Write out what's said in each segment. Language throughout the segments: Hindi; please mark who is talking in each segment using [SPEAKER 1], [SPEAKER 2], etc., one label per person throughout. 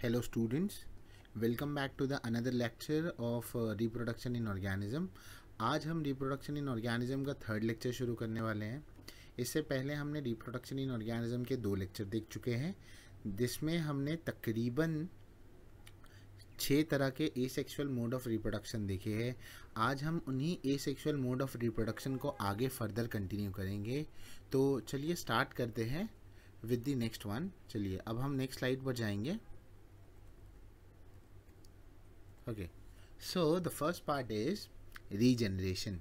[SPEAKER 1] hello students welcome back to the another lecture of uh, reproduction in organism आज हम रिप्रोडक्शन इन ऑर्गेनिज्म का थर्ड लेक्चर शुरू करने वाले हैं इससे पहले हमने रिप्रोडक्शन इन ऑर्गेनिज्म के दो लेक्चर देख चुके हैं जिसमें हमने तकरीबन छः तरह के एसेक्सुअल मोड ऑफ रिप्रोडक्शन देखे हैं आज हम उन्हीं एसेक्सुअल मोड ऑफ रिप्रोडक्शन को आगे फर्दर कंटिन्यू करेंगे तो चलिए स्टार्ट करते हैं विद दी नेक्स्ट वन चलिए अब हम नेक्स्ट स्लाइड पर जाएंगे okay so the first part is regeneration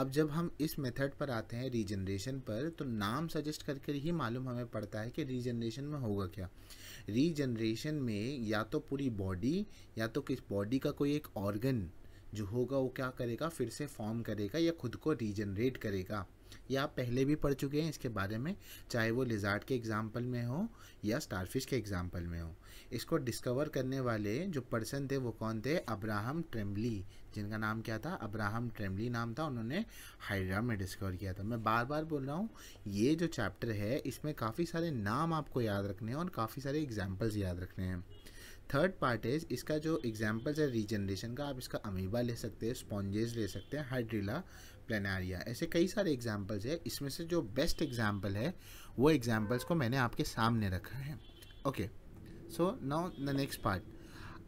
[SPEAKER 1] अब जब हम इस मेथड पर आते हैं रीजनरेशन पर तो नाम सजेस्ट करके ही मालूम हमें पड़ता है कि रीजनरेशन में होगा क्या रीजनरेशन में या तो पूरी बॉडी या तो किस बॉडी का कोई एक ऑर्गन जो होगा वो क्या करेगा फिर से फॉर्म करेगा या खुद को रीजनरेट करेगा ये आप पहले भी पढ़ चुके हैं इसके बारे में चाहे वो लिजार्ट के एग्जाम्पल में हो या स्टारफिश के एग्जाम्पल में हो इसको डिस्कवर करने वाले जो पर्सन थे वो कौन थे अब्राहम ट्रेम्बली जिनका नाम क्या था अब्राहम ट्रेम्बली नाम था उन्होंने हाइड्रा में डिस्कवर किया था मैं बार बार बोल रहा हूँ ये जो चैप्टर है इसमें काफ़ी सारे नाम आपको याद रखने हैं और काफ़ी सारे एग्जाम्पल्स याद रखने हैं थर्ड पार्ट इज इसका जो एग्जाम्पल्स है रीजनरेशन का आप इसका अमीबा ले सकते हैं स्पॉन्जेस ले सकते हैं हाइड्रिला प्लेनारिया ऐसे कई सारे एग्जाम्पल्स है इसमें से जो बेस्ट एग्जाम्पल है वो एग्जाम्पल्स को मैंने आपके सामने रखा है okay so now the next part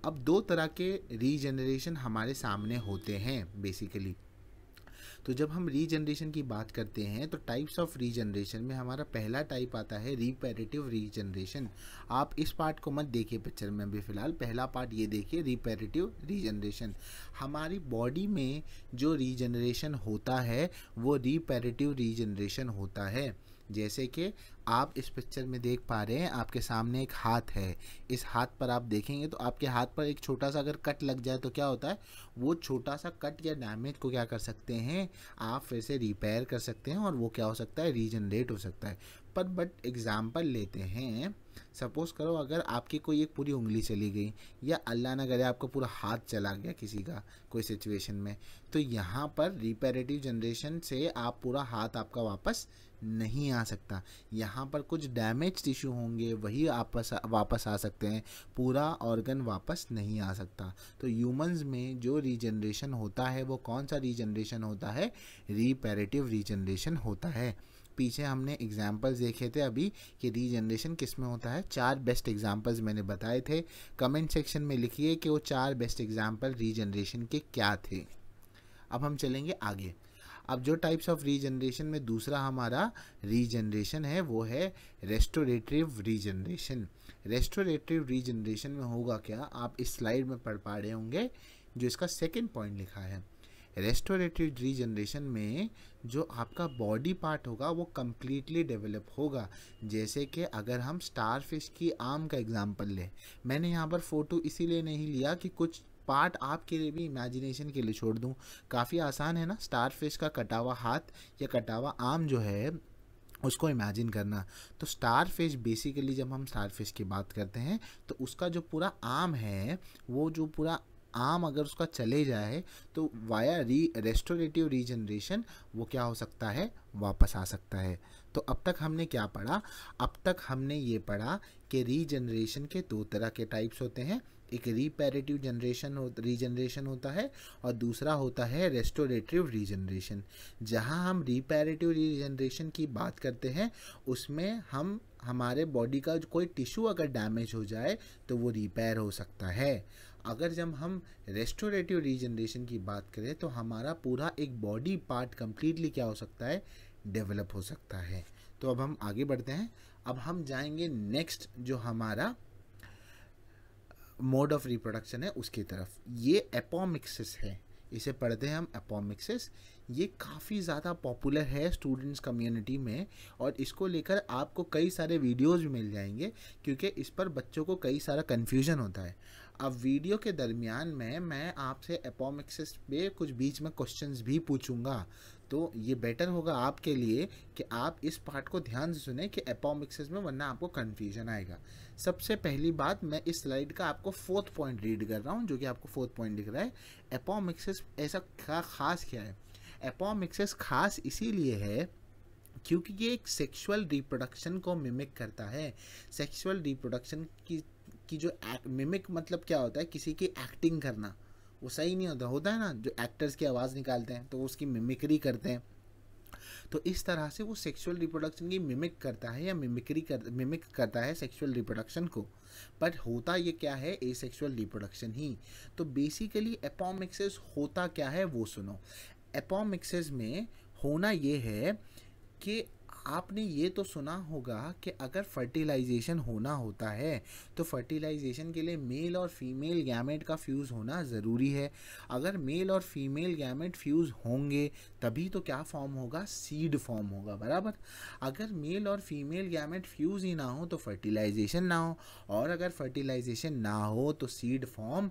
[SPEAKER 1] अब दो तरह के रीजनरेशन हमारे सामने होते हैं बेसिकली तो जब हम रीजनरेशन की बात करते हैं तो टाइप्स ऑफ रीजनरेशन में हमारा पहला टाइप आता है रिपेरेटिव रीजनरेशन आप इस पार्ट को मत देखिए पिक्चर में अभी फ़िलहाल पहला पार्ट ये देखिए रिपेरेटिव रीजनरेशन हमारी बॉडी में जो रीजनरेशन होता है वो रिपेरेटिव रीजनरेशन होता है जैसे कि आप इस पिक्चर में देख पा रहे हैं आपके सामने एक हाथ है इस हाथ पर आप देखेंगे तो आपके हाथ पर एक छोटा सा अगर कट लग जाए तो क्या होता है वो छोटा सा कट या डैमेज को क्या कर सकते हैं आप फिर से रिपेयर कर सकते हैं और वो क्या हो सकता है रीजनरेट हो सकता है पर बट एग्ज़ाम्पल लेते हैं सपोज़ करो अगर आपकी कोई एक पूरी उंगली चली गई या अल्लाह ना करे आपका पूरा हाथ चला गया किसी का कोई सिचुएशन में तो यहाँ पर रिपेरेटिव जनरेशन से आप पूरा हाथ आपका वापस नहीं आ सकता यहाँ पर कुछ डैमेज टिश्यू होंगे वही आपस वापस आ सकते हैं पूरा ऑर्गन वापस नहीं आ सकता तो ह्यूमंस में जो रीजनरेशन होता है वो कौन सा रीजनरेशन होता है रिपेरेटिव रीजनरेशन होता है पीछे हमने एग्जाम्पल्स देखे थे अभी कि रीजनरेशन किस में होता है चार बेस्ट एग्जाम्पल्स मैंने बताए थे कमेंट सेक्शन में लिखिए कि वो चार बेस्ट एग्जाम्पल रीजनरेशन के क्या थे अब हम चलेंगे आगे अब जो टाइप्स ऑफ रीजनरेशन में दूसरा हमारा रीजनरेशन है वो है रेस्टोरेटिव रीजनरेशन रेस्टोरेटिव रीजनरेशन में होगा क्या आप इस स्लाइड में पढ़ पा रहे होंगे जो इसका सेकेंड पॉइंट लिखा है रेस्टोरेटिव रीजनरेशन में जो आपका बॉडी पार्ट होगा वो कम्प्लीटली डेवलप होगा जैसे कि अगर हम स्टार फिश की आम का एग्ज़ाम्पल लें मैंने यहाँ पर फ़ोटो इसीलिए नहीं लिया कि कुछ पार्ट आपके लिए भी इमेजिनेशन के लिए छोड़ दूँ काफ़ी आसान है ना स्टार फिश का कटावा हाथ या कटावा आम जो है उसको इमेजिन करना तो स्टार फिश बेसिकली जब हम स्टार फिश की बात करते हैं तो उसका जो पूरा आम है वो जो पूरा आम अगर उसका चले जाए तो वाया री रेस्टोरेटिव रीजनरेशन वो क्या हो सकता है वापस आ सकता है तो अब तक हमने क्या पढ़ा अब तक हमने ये पढ़ा कि रीजनरेशन के दो तरह के टाइप्स होते हैं एक रिपेरेटिव जनरेशन हो रीजनरेशन होता है और दूसरा होता है रेस्टोरेटिव रीजनरेशन जहाँ हम रिपेरेटिव रीजनरेशन की बात करते हैं उसमें हम हमारे बॉडी का कोई टिश्यू अगर डैमेज हो जाए तो वो रिपेयर हो सकता है अगर जब हम रेस्टोरेटिव रीजनरेशन की बात करें तो हमारा पूरा एक बॉडी पार्ट कम्प्लीटली क्या हो सकता है डेवलप हो सकता है तो अब हम आगे बढ़ते हैं अब हम जाएंगे नेक्स्ट जो हमारा मोड ऑफ रिप्रोडक्शन है उसकी तरफ ये एपोमिक्सिस है इसे पढ़ते हैं हम एपोमिक्सिस ये काफ़ी ज़्यादा पॉपुलर है स्टूडेंट्स कम्युनिटी में और इसको लेकर आपको कई सारे वीडियोस भी मिल जाएंगे क्योंकि इस पर बच्चों को कई सारा कन्फ्यूजन होता है अब वीडियो के दरमियान में मैं आपसे एपोमिक्सिस पे कुछ बीच में क्वेश्चंस भी पूछूंगा तो ये बेटर होगा आपके लिए कि आप इस पार्ट को ध्यान से सुने कि एपोमिक्सिस में वरना आपको कन्फ्यूजन आएगा सबसे पहली बात मैं इस स्लाइड का आपको फोर्थ पॉइंट रीड कर रहा हूँ जो कि आपको फोर्थ पॉइंट दिख रहा है एपोमिक्सिस ऐसा क्या खास क्या है एपोमिक्सिस खास इसीलिए है क्योंकि ये एक सेक्सुअल रिप्रोडक्शन को मिमिक करता है सेक्सुअल रिप्रोडक्शन की कि जो मिमिक मतलब क्या होता है किसी की एक्टिंग करना वो सही नहीं होता होता है ना जो एक्टर्स की आवाज़ निकालते हैं तो वो उसकी मिमिक्री करते हैं तो इस तरह से वो सेक्सुअल रिप्रोडक्शन की मिमिक करता है या मिमिक्री कर मिमिक करता है सेक्सुअल रिप्रोडक्शन को बट होता ये क्या है ए सेक्सुअल रिप्रोडक्शन ही तो बेसिकली एपोमिक्सिस होता क्या है वो सुनो एपोमिक्सिस में होना ये है कि आपने ये तो सुना होगा कि अगर फर्टिलाइजेशन होना होता है तो फर्टिलाइजेशन के लिए मेल और फीमेल गैमेट का फ्यूज़ होना ज़रूरी है अगर मेल और फीमेल गैमेट फ्यूज़ होंगे तभी तो क्या फॉर्म होगा सीड फॉर्म होगा बराबर अगर मेल और फीमेल गैमेट फ्यूज़ ही ना हो तो फर्टिलाइजेशन ना हो और अगर फर्टिलाइजेशन ना हो तो सीड फॉर्म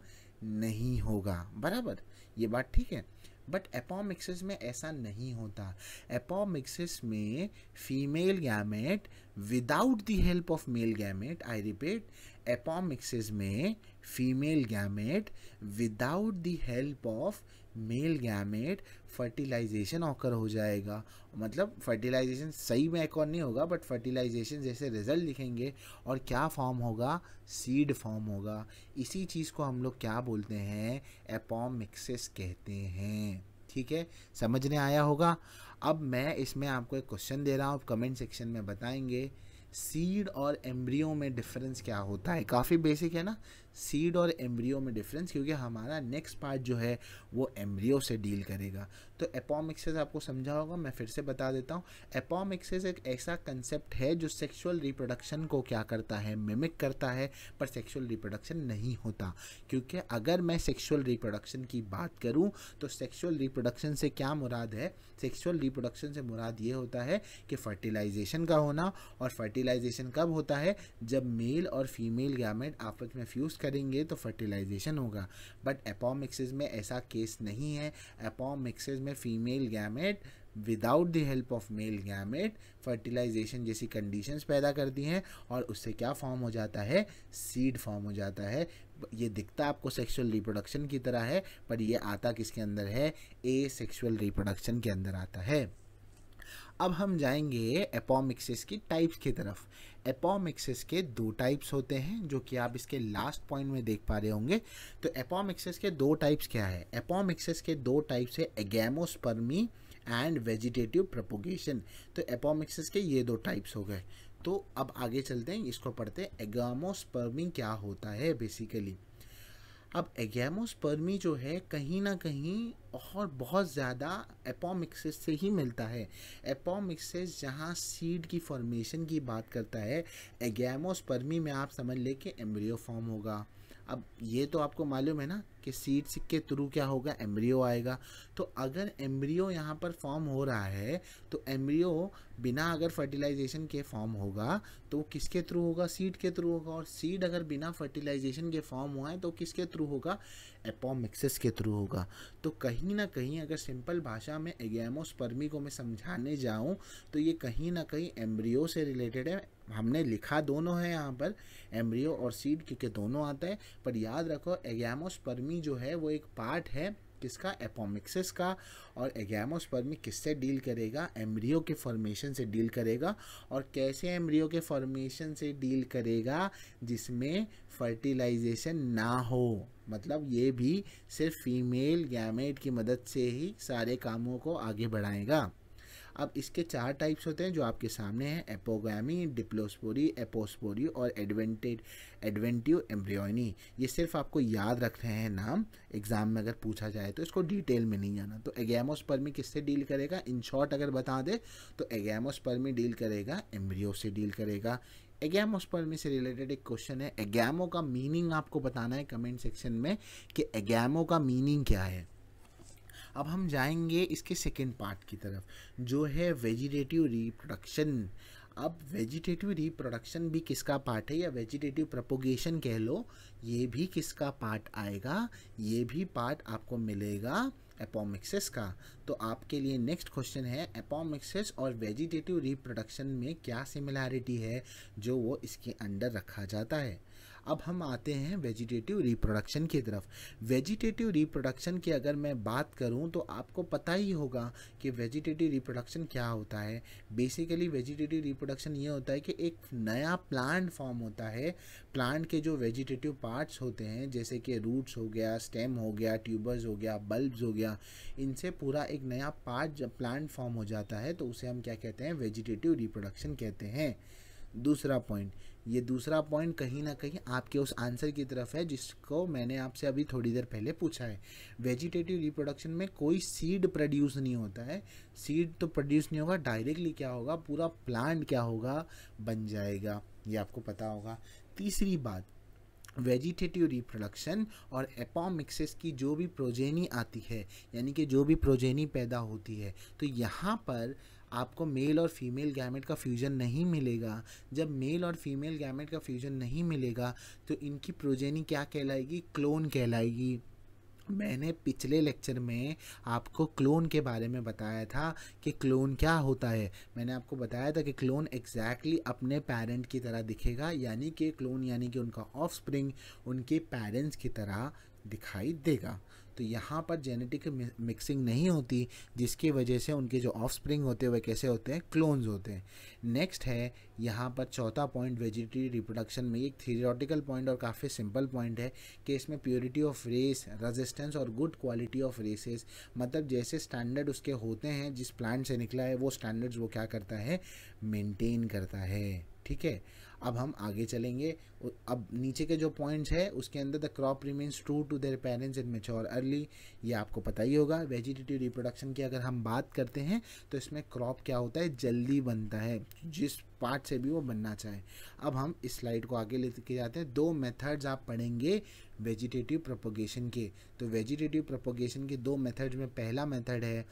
[SPEAKER 1] नहीं होगा बराबर ये बात ठीक है बट एपोमिक्सिस में ऐसा नहीं होता एपोमिक्सिस में female gamete without the help of male gamete I repeat apomixis में female gamete without the help of male gamete fertilization occur हो जाएगा मतलब फर्टिलाइजेशन सही में एक और नहीं होगा बट फर्टिलाइजेशन जैसे रिजल्ट लिखेंगे और क्या फॉर्म होगा सीड फॉर्म होगा इसी चीज़ को हम लोग क्या बोलते हैं एपोमिक्सिस कहते हैं ठीक है समझने आया होगा अब मैं इसमें आपको एक क्वेश्चन दे रहा हूँ कमेंट सेक्शन में बताएंगे सीड और एम्ब्रियो में डिफरेंस क्या होता है काफ़ी बेसिक है ना सीड और एम्ब्रियो में डिफरेंस क्योंकि हमारा नेक्स्ट पार्ट जो है वो एम्ब्रियो से डील करेगा तो एपोमिक्सेस आपको समझा होगा मैं फिर से बता देता हूँ एपोमिक्सेस एक ऐसा कंसेप्ट है जो सेक्सुअल रिप्रोडक्शन को क्या करता है मिमिक करता है पर सेक्सुअल रिप्रोडक्शन नहीं होता क्योंकि अगर मैं सेक्सुअल रिप्रोडक्शन की बात करूँ तो सेक्सुअल रिप्रोडक्शन से क्या मुराद है सेक्सुअल रिप्रोडक्शन से मुराद ये होता है कि फर्टिलाइजेशन का होना और फर्टिलाइजेशन कब होता है जब मेल और फीमेल गैमेट आपस में फ्यूज़ करेंगे तो फर्टिलाइजेशन होगा बट एपोमिक्सिस में ऐसा केस नहीं है एपोमिक्सिस में female gamete without the help of male gamete fertilization जैसी कंडीशंस पैदा करती हैं और उससे क्या फॉर्म हो जाता है सीड फॉर्म हो जाता है ये दिखता आपको सेक्सुअल रिप्रोडक्शन की तरह है पर ये आता किसके अंदर है ए सेक्सुअल रिप्रोडक्शन के अंदर आता है अब हम जाएंगे एपोमिक्सिस की टाइप्स की तरफ एपोमिक्सिस के दो टाइप्स होते हैं जो कि आप इसके लास्ट पॉइंट में देख पा रहे होंगे तो एपोमिक्सिस के दो टाइप्स क्या है एपोमिक्सिस के दो टाइप्स है एगेमोस्पर्मी एंड वेजिटेटिव प्रपोगेशन तो एपोमिक्सिस के ये दो टाइप्स हो गए तो अब आगे चलते हैं इसको पढ़ते हैं एगामोस्पर्मी क्या होता है बेसिकली अब एगेमोस्पर्मी जो है कहीं ना कहीं और बहुत ज़्यादा एपोमिक्सिस से ही मिलता है एपोमिक्सिस जहाँ सीड की फॉर्मेशन की बात करता है एगेमोस्पर्मी में आप समझ लें कि एम्ब्रियो फॉर्म होगा अब ये तो आपको मालूम है ना कि सीड्स के थ्रू क्या होगा एम्ब्रियो आएगा तो अगर एम्ब्रियो यहाँ पर फॉर्म हो रहा है तो एम्ब्रियो बिना अगर फर्टिलाइजेशन के फॉर्म होगा तो वो किसके थ्रू होगा सीड के थ्रू होगा और सीड अगर बिना फर्टिलाइजेशन के फॉर्म हुआ है तो किसके थ्रू होगा एपोमिक्सिस के थ्रू होगा तो कहीं ना कहीं अगर सिंपल भाषा में एगेमोस्पर्मी को मैं समझाने जाऊँ तो ये कहीं ना कहीं एम्ब्रियो से रिलेटेड है हमने लिखा दोनों है यहाँ पर एम्ब्रियो और सीड क्योंकि दोनों आता है पर याद रखो एग्यामोस्पर्मी जो है वो एक पार्ट है किसका एपोमिक्सिस का और एग्यामोस्पर्मी किससे डील करेगा एम्ब्रियो के फॉर्मेशन से डील करेगा और कैसे एम्ब्रियो के फॉर्मेशन से डील करेगा जिसमें फर्टिलाइजेशन ना हो मतलब ये भी सिर्फ फीमेल गैमेट की मदद से ही सारे कामों को आगे बढ़ाएगा अब इसके चार टाइप्स होते हैं जो आपके सामने हैं एपोगामी डिप्लोस्पोरी एपोस्पोरी और एडवेंटेड एडवेंटिव एम्ब्रियोनी ये सिर्फ आपको याद रख रहे हैं नाम एग्ज़ाम में अगर पूछा जाए तो इसको डिटेल में नहीं जाना तो एगेमोस्पर्मी किससे डील करेगा इन शॉर्ट अगर बता दे तो एगेमोस्पर्मी डील करेगा एम्ब्रियो से डील करेगा एगैमोस्पर्मी से रिलेटेड एक क्वेश्चन है एगैमो का मीनिंग आपको बताना है कमेंट सेक्शन में कि एगैमो का मीनिंग क्या है अब हम जाएंगे इसके सेकेंड पार्ट की तरफ जो है वेजिटेटिव रिप्रोडक्शन अब वेजिटेटिव रिप्रोडक्शन भी किसका पार्ट है या वेजिटेटिव प्रपोगेशन कह लो ये भी किसका पार्ट आएगा ये भी पार्ट आपको मिलेगा एपोमिक्सिस का तो आपके लिए नेक्स्ट क्वेश्चन है एपोमिक्सिस और वेजिटेटिव रिप्रोडक्शन में क्या सिमिलैरिटी है जो वो इसके अंडर रखा जाता है अब हम आते हैं वेजिटेटिव रिप्रोडक्शन की तरफ वेजिटेटिव रिप्रोडक्शन की अगर मैं बात करूं तो आपको पता ही होगा कि वेजिटेटिव रिप्रोडक्शन क्या होता है बेसिकली वेजिटेटिव रिप्रोडक्शन ये होता है कि एक नया प्लांट फॉर्म होता है प्लांट के जो वेजिटेटिव पार्ट्स होते हैं जैसे कि रूट्स हो गया स्टेम हो गया ट्यूबर्स हो गया बल्ब हो गया इनसे पूरा एक नया पार्ट जब प्लांट फॉर्म हो जाता है तो उसे हम क्या कहते हैं वेजिटेटिव रिप्रोडक्शन कहते हैं दूसरा पॉइंट ये दूसरा पॉइंट कहीं ना कहीं आपके उस आंसर की तरफ है जिसको मैंने आपसे अभी थोड़ी देर पहले पूछा है वेजिटेटिव रिप्रोडक्शन में कोई सीड प्रोड्यूस नहीं होता है सीड तो प्रोड्यूस नहीं होगा डायरेक्टली क्या होगा पूरा प्लांट क्या होगा बन जाएगा ये आपको पता होगा तीसरी बात वेजिटेटिव रिप्रोडक्शन और एपोमिक्सिस की जो भी प्रोजेनी आती है यानी कि जो भी प्रोजेनी पैदा होती है तो यहाँ पर आपको मेल और फीमेल गैमेट का फ्यूजन नहीं मिलेगा जब मेल और फीमेल गैमेट का फ्यूजन नहीं मिलेगा तो इनकी प्रोजेनी क्या कहलाएगी क्लोन कहलाएगी मैंने पिछले लेक्चर में आपको क्लोन के बारे में बताया था कि क्लोन क्या होता है मैंने आपको बताया था कि क्लोन एग्जैक्टली exactly अपने पेरेंट की तरह दिखेगा यानी कि क्लोन यानी कि उनका ऑफ उनके पेरेंट्स की तरह दिखाई देगा तो यहाँ पर जेनेटिक मिक्सिंग नहीं होती जिसकी वजह से उनके जो ऑफ स्प्रिंग होते वह कैसे होते हैं क्लोन्स होते हैं नेक्स्ट है यहाँ पर चौथा पॉइंट वेजिटेटिव रिप्रोडक्शन में एक थियोरटिकल पॉइंट और काफ़ी सिंपल पॉइंट है कि इसमें प्योरिटी ऑफ रेस रेजिस्टेंस और गुड क्वालिटी ऑफ रेसेस मतलब जैसे स्टैंडर्ड उसके होते हैं जिस प्लांट से निकला है वो स्टैंडर्ड्स वो क्या करता है मेनटेन करता है ठीक है अब हम आगे चलेंगे अब नीचे के जो पॉइंट्स है उसके अंदर the crop remains true to their parents and mature early ये आपको पता ही होगा वेजिटेटिव रिप्रोडक्शन की अगर हम बात करते हैं तो इसमें क्रॉप क्या होता है जल्दी बनता है जिस पार्ट से भी वो बनना चाहे अब हम इस स्लाइड को आगे लेके जाते हैं दो मेथड्स आप पढ़ेंगे वेजिटेटिव प्रोपोगेशन के तो वेजिटेटिव प्रोपोगेशन के दो मेथड्स में पहला मेथड है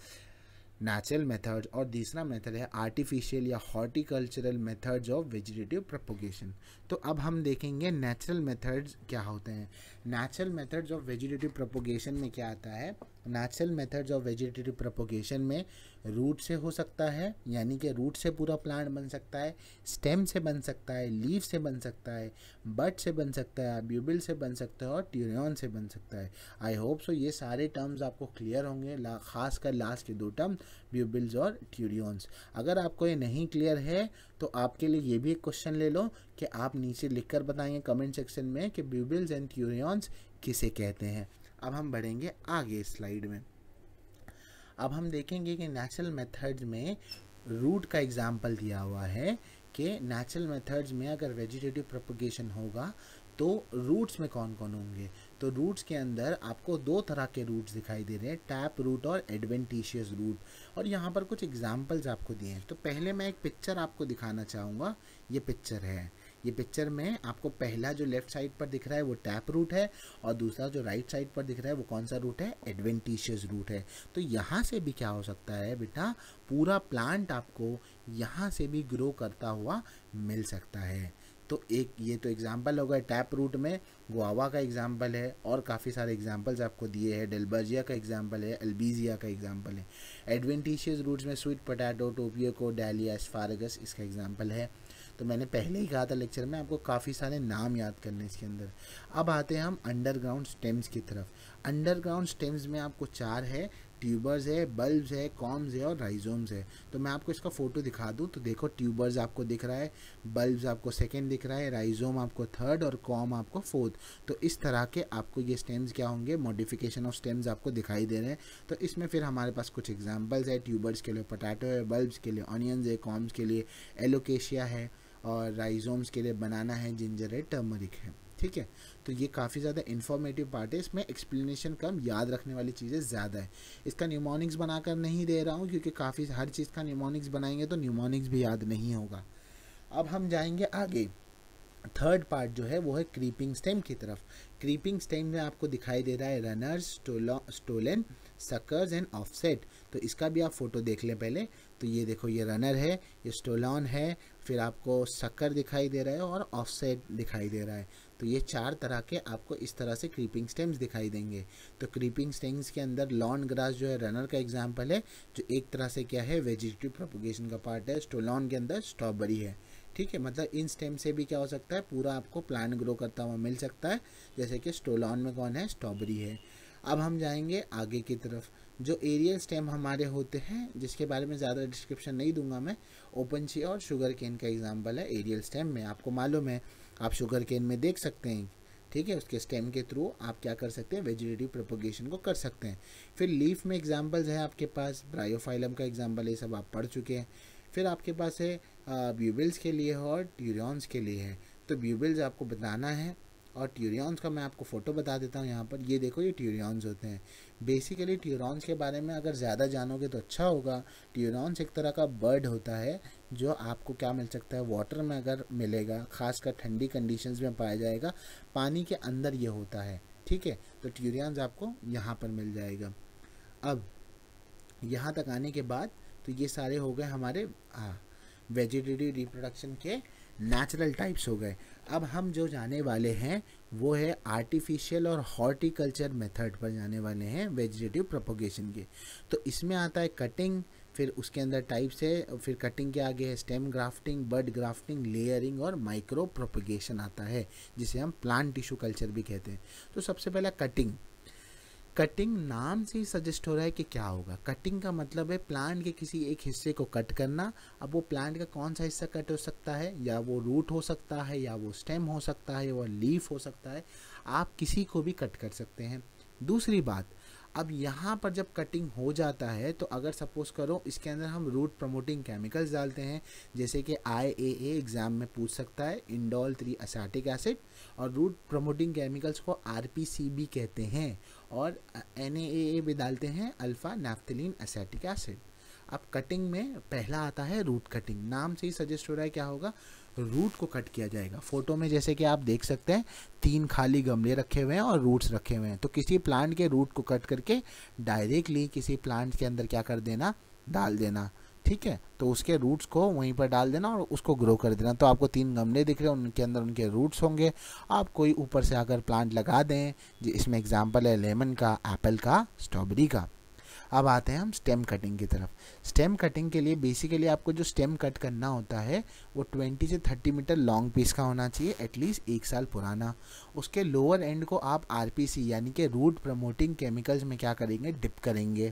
[SPEAKER 1] नेचुरल मेथड और तीसरा मेथड है आर्टिफिशियल या horticultural methods of vegetative propagation तो अब हम देखेंगे नेचुरल मेथड्स क्या होते हैं natural methods of vegetative propagation में क्या आता है natural methods of vegetative propagation में रूट से हो सकता है यानी कि रूट से पूरा प्लांट बन सकता है स्टेम से बन सकता है लीव से बन सकता है बट से बन सकता है ब्यूबिल से बन सकता है और ट्यूरियन से बन सकता है आई होप सो ये सारे टर्म्स आपको क्लियर होंगे ला, खास कर लास्ट के दो टर्म ब्यूबिल्स और ट्यूरियंस अगर आपको ये नहीं क्लियर है तो आपके लिए ये भी एक क्वेश्चन ले लो कि आप नीचे लिख कर बताएंगे कमेंट सेक्शन में कि ब्यूबिल्स एंड ट्यूरियंस किसे कहते हैं अब हम बढ़ेंगे आगे स्लाइड में अब हम देखेंगे कि नेचुरल मेथड्स में रूट का एग्जाम्पल दिया हुआ है कि नेचुरल मेथड्स में अगर वेजिटेटिव प्रोपोगेशन होगा तो रूट्स में कौन कौन होंगे तो रूट्स के अंदर आपको दो तरह के रूट्स दिखाई दे रहे हैं टैप रूट और एडवेंटिशियस रूट और यहाँ पर कुछ एग्जाम्पल्स आपको दिए हैं तो पहले मैं एक पिक्चर आपको दिखाना चाहूँगा ये पिक्चर है ये पिक्चर में आपको पहला जो लेफ्ट साइड पर दिख रहा है वो टैप रूट है और दूसरा जो राइट साइड पर दिख रहा है वो कौन सा रूट है एडवेंटिशियस रूट है तो यहाँ से भी क्या हो सकता है बेटा पूरा प्लांट आपको यहाँ से भी ग्रो करता हुआ मिल सकता है तो एक ये तो एग्जाम्पल गया टैप रूट में गोवा का एग्जाम्पल है और काफ़ी सारे एग्जाम्पल्स आपको दिए हैं डेलबर्जिया का एग्जाम्पल है अल्बीजिया का एग्जाम्पल है एडवेंटिशियस रूट्स में स्वीट पोटैटो टोपियो को डैलिया एस्फारगस इसका एग्जाम्पल है तो मैंने पहले ही कहा था लेक्चर में आपको काफ़ी सारे नाम याद करने इसके अंदर अब आते हैं हम अंडरग्राउंड स्टेम्स की तरफ अंडरग्राउंड स्टेम्स में आपको चार है ट्यूबर्स है बल्ब्स है कॉम्स है और राइजोम्स है तो मैं आपको इसका फ़ोटो दिखा दूँ तो देखो ट्यूबर्स आपको दिख रहा है बल्ब्स आपको सेकेंड दिख रहा है राइजोम आपको थर्ड और कॉम आपको फोर्थ तो इस तरह के आपको ये स्टेम्स क्या होंगे मॉडिफिकेशन ऑफ स्टेम्स आपको दिखाई दे रहे हैं तो इसमें फिर हमारे पास कुछ एग्जाम्पल्स है ट्यूबर्स के लिए पोटैटो है बल्ब्स के लिए ऑनियंस है कॉम्स के लिए एलोकेशिया है और राइजोम्स के लिए बनाना है जिंजर है टर्मरिक है ठीक है तो ये काफ़ी ज़्यादा इन्फॉर्मेटिव पार्ट है इसमें एक्सप्लेनेशन कम याद रखने वाली चीज़ें ज़्यादा है इसका न्यूमोनिक्स बनाकर नहीं दे रहा हूँ क्योंकि काफ़ी हर चीज़ का न्यूमोनिक्स बनाएंगे तो न्यूमोनिक्स भी याद नहीं होगा अब हम जाएंगे आगे थर्ड पार्ट जो है वो है क्रीपिंग स्टेम की तरफ क्रीपिंग स्टेम में आपको दिखाई दे रहा है runners stolon suckers and offset तो इसका भी आप फोटो देख लें पहले तो ये देखो ये रनर है ये स्टोलॉन है फिर आपको सक्कर दिखाई दे रहा है और ऑफसेट दिखाई दे रहा है तो ये चार तरह के आपको इस तरह से क्रीपिंग स्टेम्स दिखाई देंगे तो क्रीपिंग स्टेम्स के अंदर लॉन ग्रास जो है रनर का एग्जाम्पल है जो एक तरह से क्या है वेजिटेटिव प्रोपोगेशन का पार्ट है स्टोलॉन के अंदर स्ट्रॉबेरी है ठीक है मतलब इन स्टेम से भी क्या हो सकता है पूरा आपको प्लांट ग्रो करता हुआ मिल सकता है जैसे कि स्टोलॉन में कौन है स्ट्रॉबेरी है अब हम जाएंगे आगे की तरफ जो एरियल स्टेम हमारे होते हैं जिसके बारे में ज़्यादा डिस्क्रिप्शन नहीं दूंगा मैं ओपन ची और शुगर केन का एग्जाम्पल है एरियल स्टेम में आपको मालूम है आप शुगर केन में देख सकते हैं ठीक है उसके स्टेम के थ्रू आप क्या कर सकते हैं वेजिटेटिव प्रोपोगेशन को कर सकते हैं फिर लीफ में एग्जाम्पल्स हैं आपके पास ब्रायोफाइलम का एग्जाम्पल ये सब आप पढ़ चुके हैं फिर आपके पास है ब्यूबिल्स के लिए और ट्यूरियॉन्स के लिए है तो ब्यूबिल्स आपको बताना है और ट्यूरियॉन्स का मैं आपको फ़ोटो बता देता हूँ यहाँ पर ये देखो ये ट्यूरियॉन्स होते हैं बेसिकली ट्यूरॉन्स के बारे में अगर ज़्यादा जानोगे तो अच्छा होगा ट्यूरॉन्स एक तरह का बर्ड होता है जो आपको क्या मिल सकता है वाटर में अगर मिलेगा खासकर ठंडी कंडीशंस में पाया जाएगा पानी के अंदर ये होता है ठीक है तो ट्यूरियॉन्स आपको यहाँ पर मिल जाएगा अब यहाँ तक आने के बाद तो ये सारे हो गए हमारे हाँ वेजिटेटिव रिप्रोडक्शन के नेचुरल टाइप्स हो गए अब हम जो जाने वाले हैं वो है आर्टिफिशियल और हॉर्टिकल्चर मेथड पर जाने वाले हैं वेजिटेटिव प्रोपोगेशन के तो इसमें आता है कटिंग फिर उसके अंदर टाइप्स है फिर कटिंग के आगे है stem grafting bud grafting layering और माइक्रो प्रोपोगेशन आता है जिसे हम प्लांट टिश्यू कल्चर भी कहते हैं तो सबसे पहला कटिंग कटिंग नाम से ही सजेस्ट हो रहा है कि क्या होगा कटिंग का मतलब है प्लांट के किसी एक हिस्से को कट करना अब वो प्लांट का कौन सा हिस्सा कट हो सकता है या वो रूट हो सकता है या वो स्टेम हो सकता है या वो लीफ हो सकता है आप किसी को भी कट कर सकते हैं दूसरी बात अब यहाँ पर जब कटिंग हो जाता है तो अगर सपोज़ करो इसके अंदर हम रूट प्रमोटिंग केमिकल्स डालते हैं जैसे कि आई ए एग्ज़ाम में पूछ सकता है इंडोल थ्री असाटिक एसिड और रूट प्रमोटिंग केमिकल्स को आर पी सी कहते हैं और एन ए ए भी डालते हैं अल्फ़ा नैफ्थलिन असैटिक एसिड अब कटिंग में पहला आता है रूट कटिंग नाम से ही सजेस्ट हो रहा है क्या होगा रूट को कट किया जाएगा फोटो में जैसे कि आप देख सकते हैं तीन खाली गमले रखे हुए हैं और रूट्स रखे हुए हैं तो किसी प्लांट के रूट को कट करके डायरेक्टली किसी प्लांट के अंदर क्या कर देना डाल देना ठीक है तो उसके रूट्स को वहीं पर डाल देना और उसको ग्रो कर देना तो आपको तीन गमले दिख रहे हैं उनके अंदर उनके रूट्स होंगे आप कोई ऊपर से आकर प्लांट लगा दें इसमें एग्जाम्पल है लेमन का एप्पल का स्ट्रॉबेरी का अब आते हैं हम स्टेम कटिंग की तरफ स्टेम कटिंग के लिए बेसिकली आपको जो स्टेम कट करना होता है वो 20 से 30 मीटर लॉन्ग पीस का होना चाहिए एटलीस्ट एक साल पुराना उसके लोअर एंड को आप आरपीसी यानी कि रूट प्रमोटिंग केमिकल्स में क्या करेंगे डिप करेंगे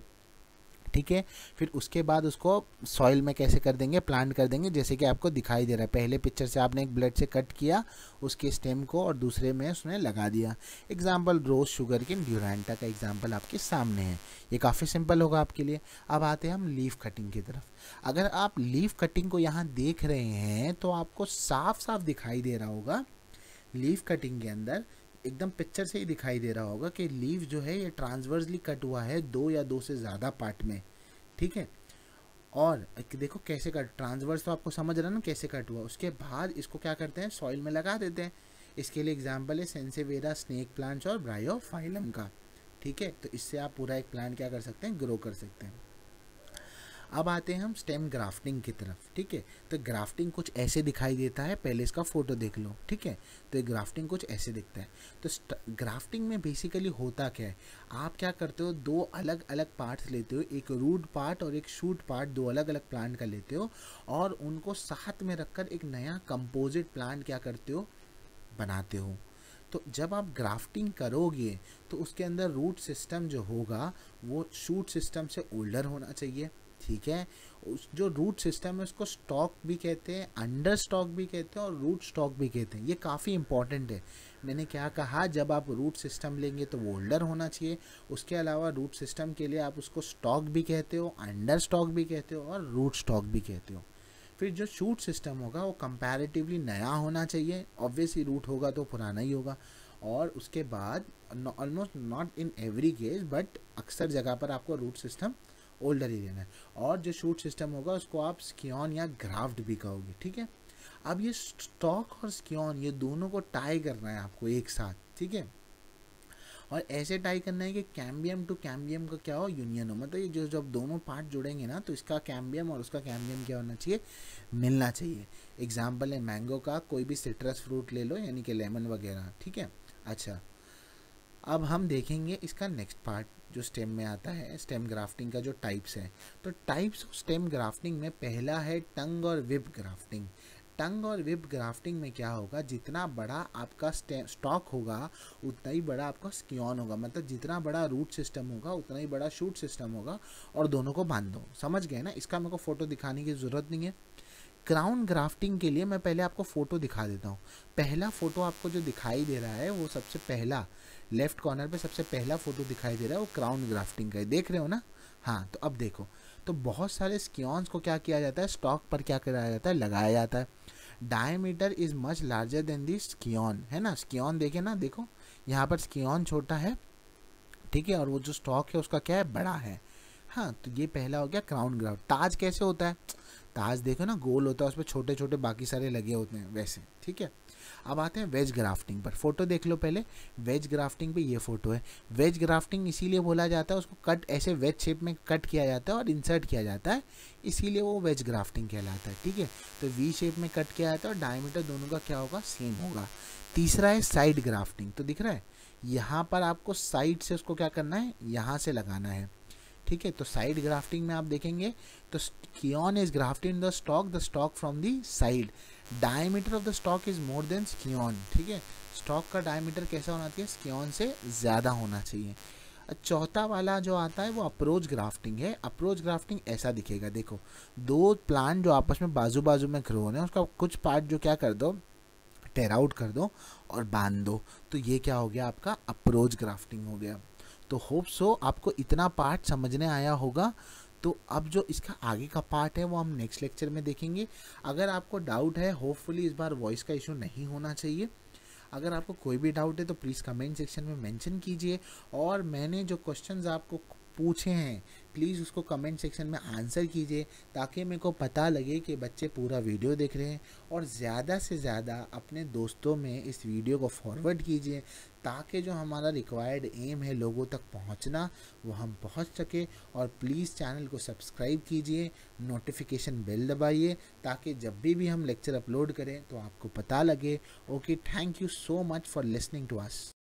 [SPEAKER 1] ठीक है फिर उसके बाद उसको सॉइल में कैसे कर देंगे प्लांट कर देंगे जैसे कि आपको दिखाई दे रहा है पहले पिक्चर से आपने एक ब्लड से कट किया उसके स्टेम को और दूसरे में उसने लगा दिया एग्जाम्पल रोज शुगर किन ड्यूरेंटा का एग्जाम्पल आपके सामने है ये काफ़ी सिंपल होगा आपके लिए अब आते हैं हम लीफ कटिंग की तरफ अगर आप लीफ कटिंग को यहाँ देख रहे हैं तो आपको साफ साफ दिखाई दे रहा होगा लीफ कटिंग के अंदर एकदम पिक्चर से ही दिखाई दे रहा होगा कि लीव जो है ये ट्रांसवर्सली कट हुआ है दो या दो से ज़्यादा पार्ट में ठीक है और देखो कैसे कट ट्रांसवर्स तो आपको समझ रहा ना कैसे कट हुआ उसके बाद इसको क्या करते हैं सॉइल में लगा देते हैं इसके लिए एग्जाम्पल है सेंसेवेरा स्नेक प्लांट्स और ब्रायोफाइलम का ठीक है तो इससे आप पूरा एक प्लांट क्या कर सकते हैं ग्रो कर सकते हैं अब आते हैं हम स्टेम ग्राफ्टिंग की तरफ ठीक है तो ग्राफ्टिंग कुछ ऐसे दिखाई देता है पहले इसका फ़ोटो देख लो ठीक है तो ये ग्राफ्टिंग कुछ ऐसे दिखता है तो ग्राफ्टिंग में बेसिकली होता क्या है आप क्या करते हो दो अलग अलग पार्ट्स लेते हो एक रूट पार्ट और एक शूट पार्ट दो अलग अलग प्लांट का लेते हो और उनको साथ में रखकर एक नया कंपोजिट प्लांट क्या करते हो बनाते हो तो जब आप ग्राफ्टिंग करोगे तो उसके अंदर रूट सिस्टम जो होगा वो शूट सिस्टम से ओल्डर होना चाहिए ठीक है उस जो रूट सिस्टम है उसको स्टॉक भी कहते हैं अंडर स्टॉक भी कहते हैं और रूट स्टॉक भी कहते हैं ये काफ़ी इंपॉर्टेंट है मैंने क्या कहा जब आप रूट सिस्टम लेंगे तो वो होल्डर होना चाहिए उसके अलावा रूट सिस्टम के लिए आप उसको स्टॉक भी कहते हो अंडर स्टॉक भी कहते हो और रूट स्टॉक भी कहते हो फिर जो शूट सिस्टम होगा वो कंपैरेटिवली नया होना चाहिए ऑब्वियसली रूट होगा तो पुराना ही होगा और उसके बाद almost not in every case but अक्सर जगह पर आपको रूट सिस्टम ओल्डर एरियन है और जो शूट सिस्टम होगा उसको आप स्कीन या ग्राफ्ट भी कहोगे ठीक है अब ये स्टॉक और स्कीन ये दोनों को टाई करना है आपको एक साथ ठीक है और ऐसे टाई करना है कि कैम्बियम टू कैम्बियम का क्या हो यूनियन हो मतलब ये जो जब दोनों पार्ट जुड़ेंगे ना तो इसका कैम्बियम और उसका कैम्बियम क्या होना चाहिए मिलना चाहिए एग्जाम्पल है मैंगो का कोई भी सिट्रस फ्रूट ले लो यानी कि लेमन वगैरह ठीक है अच्छा अब हम देखेंगे इसका नेक्स्ट पार्ट जो स्टेम में आता है स्टेम ग्राफ्टिंग का जो टाइप्स है तो टाइप्स ऑफ स्टेम ग्राफ्टिंग में पहला है टंग और विप ग्राफ्टिंग टंग और विप ग्राफ्टिंग में क्या होगा जितना बड़ा आपका स्टॉक होगा उतना ही बड़ा आपका स्क्योन होगा मतलब जितना बड़ा रूट सिस्टम होगा उतना ही बड़ा शूट सिस्टम होगा और दोनों को बांध दो समझ गए ना इसका मेरे को फ़ोटो दिखाने की ज़रूरत नहीं है क्राउन ग्राफ्टिंग के लिए मैं पहले आपको फ़ोटो दिखा देता हूँ पहला फ़ोटो आपको जो दिखाई दे रहा है वो सबसे पहला लेफ्ट कॉर्नर पे सबसे पहला फ़ोटो दिखाई दे रहा है वो क्राउन ग्राफ्टिंग का है देख रहे हो ना हाँ तो अब देखो तो बहुत सारे स्क्योन्स को क्या किया जाता है स्टॉक पर क्या कराया जाता है लगाया जाता है diameter is much larger than the scion है ना स्कीन देखे ना देखो यहाँ पर स्कियॉन छोटा है ठीक है और वो जो स्टॉक है उसका क्या है बड़ा है हाँ तो ये पहला हो गया क्राउन ग्राफ्ट ताज कैसे होता है ताज देखो ना गोल होता है उस पर छोटे छोटे बाकी सारे लगे होते हैं वैसे ठीक है अब आते हैं वेज ग्राफ्टिंग पर फोटो देख लो पहले वेज ग्राफ्टिंग पे ये फोटो है वेज ग्राफ्टिंग इसीलिए बोला जाता है उसको कट ऐसे वेज शेप में कट किया जाता है और इंसर्ट किया जाता है इसीलिए वो वेज ग्राफ्टिंग कहलाता है ठीक है तो वी शेप में कट किया जाता है और डायमीटर दोनों का क्या होगा सेम होगा तीसरा है साइड ग्राफ्टिंग तो दिख रहा है यहाँ पर आपको साइड से उसको क्या करना है यहाँ से लगाना है ठीक है तो साइड ग्राफ्टिंग में आप देखेंगे तो scion is grafting in the stock the stock from the side diameter of the stock is more than scion ठीक है स्टॉक का डायमीटर कैसा होना चाहिए स्कियॉन से ज़्यादा होना चाहिए चौथा वाला जो आता है वो अप्रोच ग्राफ्टिंग है अप्रोच ग्राफ्टिंग ऐसा दिखेगा देखो दो प्लान जो आपस में बाजू बाजू में ग्रो होने उसका कुछ पार्ट जो क्या कर दो टेर आउट कर दो और बांध दो तो ये क्या हो गया आपका अप्रोच ग्राफ्टिंग हो गया तो होप सो आपको इतना पार्ट समझने आया होगा तो अब जो इसका आगे का पार्ट है वो हम नेक्स्ट लेक्चर में देखेंगे अगर आपको डाउट है होपफुली इस बार वॉइस का इशू नहीं होना चाहिए अगर आपको कोई भी डाउट है तो प्लीज़ कमेंट सेक्शन में मेंशन कीजिए और मैंने जो क्वेश्चंस आपको पूछे हैं प्लीज़ उसको कमेंट सेक्शन में आंसर कीजिए ताकि मेरे को पता लगे कि बच्चे पूरा वीडियो देख रहे हैं और ज़्यादा से ज़्यादा अपने दोस्तों में इस वीडियो को फॉरवर्ड कीजिए ताकि जो हमारा रिक्वायर्ड एम है लोगों तक पहुंचना वो हम पहुंच सके और प्लीज़ चैनल को सब्सक्राइब कीजिए नोटिफिकेशन बेल दबाइए ताकि जब भी भी हम लेक्चर अपलोड करें तो आपको पता लगे okay thank you so much for listening to us